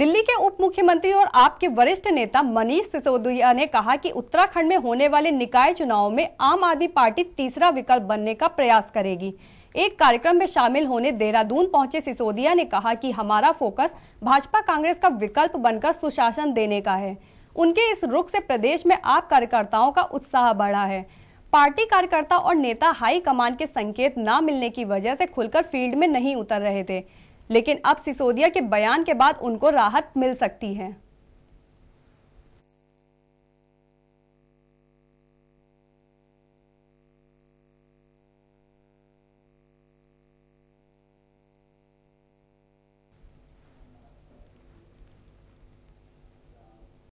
दिल्ली के उप मुख्यमंत्री और आपके वरिष्ठ नेता मनीष सिसोदिया ने कहा कि उत्तराखंड में होने वाले निकाय चुनाव में आम आदमी पार्टी तीसरा विकल्प बनने का प्रयास करेगी एक कार्यक्रम में शामिल होने देहरादून पहुंचे सिसोदिया ने कहा कि हमारा फोकस भाजपा कांग्रेस का विकल्प बनकर सुशासन देने का है उनके इस रुख से प्रदेश में आप कार्यकर्ताओं का उत्साह बढ़ा है पार्टी कार्यकर्ता और नेता हाईकमान के संकेत न मिलने की वजह से खुलकर फील्ड में नहीं उतर रहे थे लेकिन अब सिसोदिया के बयान के बाद उनको राहत मिल सकती है